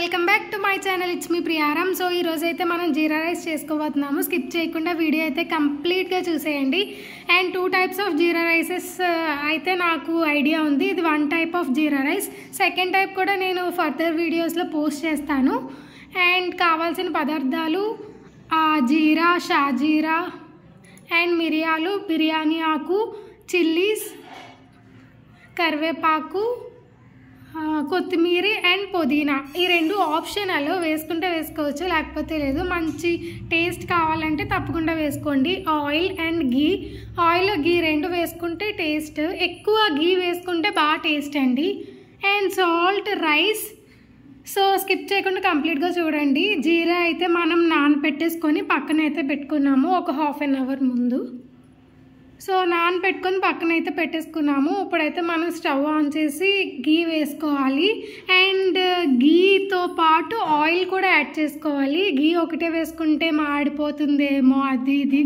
welcome back to my channel it's me Priyaram so ఈరోజు అయితే మనం జీరా రైస్ చేసుకోబోతున్నాము స్కిప్ చేయకుండా వీడియో అయితే కంప్లీట్గా చూసేయండి and two types of jeera rices అయితే నాకు ఐడియా ఉంది ఇది one type of jeera rice second type కూడా నేను ఫర్దర్ వీడియోస్లో పోస్ట్ చేస్తాను అండ్ కావాల్సిన పదార్థాలు జీరా షాజీరా అండ్ మిరియాలు బిర్యానీ ఆకు చిల్లీస్ కరివేపాకు కొత్తిమీర అండ్ పుదీనా ఈ రెండు ఆప్షనల్ వేసుకుంటే వేసుకోవచ్చు లేకపోతే లేదు మంచి టేస్ట్ కావాలంటే తప్పకుండా వేసుకోండి oil and ghee oil ghee రెండు వేసుకుంటే టేస్ట్ ఎక్కువ గీ వేసుకుంటే బాగా టేస్ట్ అండి and salt rice so skip చేయకుండా కంప్లీట్గా చూడండి జీరా అయితే మనం నానబెట్టేసుకొని పక్కన అయితే పెట్టుకున్నాము ఒక హాఫ్ అన్ అవర్ ముందు సో నాన్ పెట్టుకొని పక్కన అయితే పెట్టేసుకున్నాము ఇప్పుడైతే మనం స్టవ్ ఆన్ చేసి గీ వేసుకోవాలి అండ్ గీతో పాటు ఆయిల్ కూడా యాడ్ చేసుకోవాలి గీ ఒకటే వేసుకుంటే మాడిపోతుందేమో అది ఇది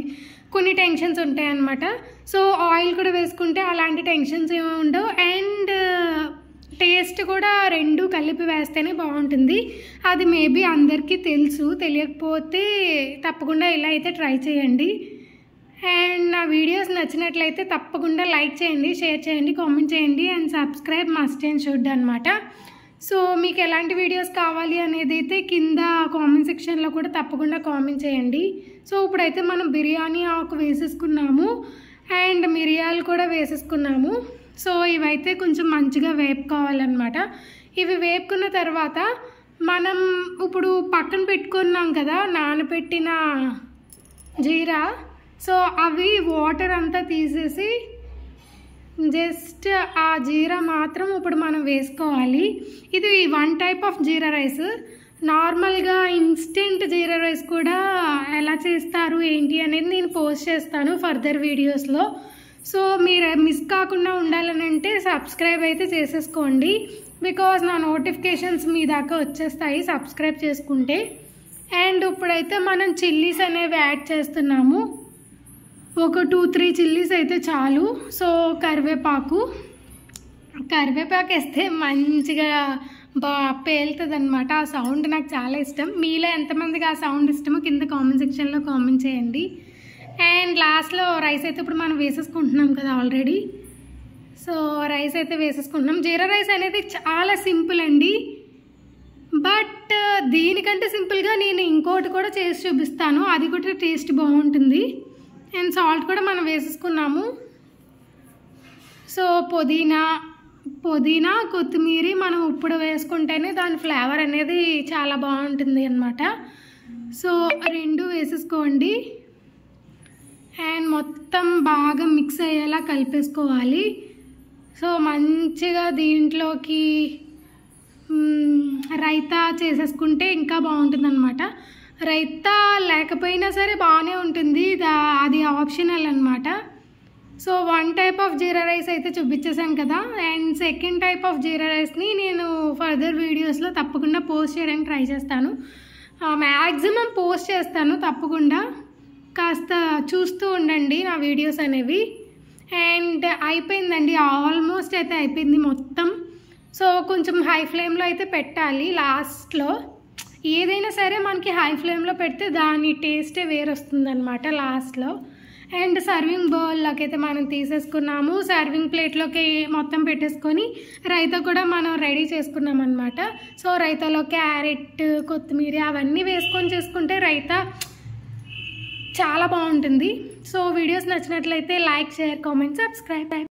కొన్ని టెన్షన్స్ ఉంటాయన్నమాట సో ఆయిల్ కూడా వేసుకుంటే అలాంటి టెన్షన్స్ ఏమో ఉండవు అండ్ టేస్ట్ కూడా రెండు కలిపి వేస్తేనే బాగుంటుంది అది మేబీ అందరికీ తెలుసు తెలియకపోతే తప్పకుండా ఇలా అయితే ట్రై చేయండి అండ్ నా వీడియోస్ నచ్చినట్లయితే తప్పకుండా లైక్ చేయండి షేర్ చేయండి కామెంట్ చేయండి and subscribe must and should అనమాట సో మీకు ఎలాంటి వీడియోస్ కావాలి అనేది అయితే కింద కామెంట్ సెక్షన్లో కూడా తప్పకుండా కామెంట్ చేయండి సో ఇప్పుడైతే మనం బిర్యానీ ఆకు వేసేసుకున్నాము అండ్ మిరియాలు కూడా వేసేసుకున్నాము సో ఇవైతే కొంచెం మంచిగా వేపుకోవాలన్నమాట ఇవి వేపుకున్న తర్వాత మనం ఇప్పుడు పక్కన పెట్టుకున్నాం కదా నానబెట్టిన జీరా సో అవి వాటర్ అంతా తీసేసి జస్ట్ ఆ జీరా మాత్రం ఇప్పుడు మనం వేసుకోవాలి ఇది one type of jeera rice నార్మల్గా ఇన్స్టెంట్ జీరా రైస్ కూడా ఎలా చేస్తారు ఏంటి అనేది నేను పోస్ట్ చేస్తాను ఫర్దర్ వీడియోస్లో సో మీరు మిస్ కాకుండా ఉండాలని అంటే సబ్స్క్రైబ్ అయితే చేసేసుకోండి బికాజ్ నా నోటిఫికేషన్స్ మీ దాకా వచ్చేస్తాయి సబ్స్క్రైబ్ చేసుకుంటే అండ్ ఇప్పుడైతే మనం చిల్లీస్ అనేవి యాడ్ చేస్తున్నాము ఒక టూ త్రీ చిల్లీస్ అయితే చాలు సో కరివేపాకు కరివేపాకు వేస్తే మంచిగా బా పేలుతుంది అనమాట ఆ సౌండ్ నాకు చాలా ఇష్టం మీలో ఎంతమందికి ఆ సౌండ్ ఇష్టమో కింద కామెంట్ సెక్షన్లో కామెంట్ చేయండి అండ్ లాస్ట్లో రైస్ అయితే ఇప్పుడు మనం వేసేసుకుంటున్నాం కదా ఆల్రెడీ సో రైస్ అయితే వేసేసుకుంటున్నాం జీరా రైస్ అనేది చాలా సింపుల్ అండి బట్ దీనికంటే సింపుల్గా నేను ఇంకోటి కూడా చేసి చూపిస్తాను అది కూడా టేస్ట్ బాగుంటుంది అండ్ సాల్ట్ కూడా మనం వేసేసుకున్నాము సో పుదీనా పుదీనా కొత్తిమీర మనం ఇప్పుడు వేసుకుంటేనే దాని ఫ్లేవర్ అనేది చాలా బాగుంటుంది అనమాట సో రెండు వేసేసుకోండి అండ్ మొత్తం బాగా మిక్స్ అయ్యేలా కలిపేసుకోవాలి సో మంచిగా దీంట్లోకి రైతా చేసేసుకుంటే ఇంకా అనమాట రైతా లేకపోయినా సరే బాగానే ఉంటుంది అది ఆప్షనల్ అనమాట so one type of jeera rice అయితే చూపించేశాను కదా and second type of jeera రైస్ని నేను ఫర్దర్ వీడియోస్లో తప్పకుండా పోస్ట్ చేయడానికి ట్రై చేస్తాను మ్యాక్సిమం పోస్ట్ చేస్తాను తప్పకుండా కాస్త చూస్తూ ఉండండి నా వీడియోస్ అనేవి అండ్ అయిపోయిందండి ఆల్మోస్ట్ అయితే అయిపోయింది మొత్తం సో కొంచెం హై ఫ్లేమ్లో అయితే పెట్టాలి లాస్ట్లో ఏదైనా సరే మనకి హై ఫ్లేమ్లో పెడితే దాని టేస్టే వేరొస్తుందనమాట లాస్ట్లో అండ్ సర్వింగ్ బౌల్లోకి అయితే మనం తీసేసుకున్నాము సర్వింగ్ ప్లేట్లోకి మొత్తం పెట్టేసుకొని రైతా కూడా మనం రెడీ చేసుకున్నాం అనమాట సో రైతాలో క్యారెట్ కొత్తిమీర అవన్నీ వేసుకొని చేసుకుంటే రైతా చాలా బాగుంటుంది సో వీడియోస్ నచ్చినట్లయితే లైక్ షేర్ కామెంట్ సబ్స్క్రైబ్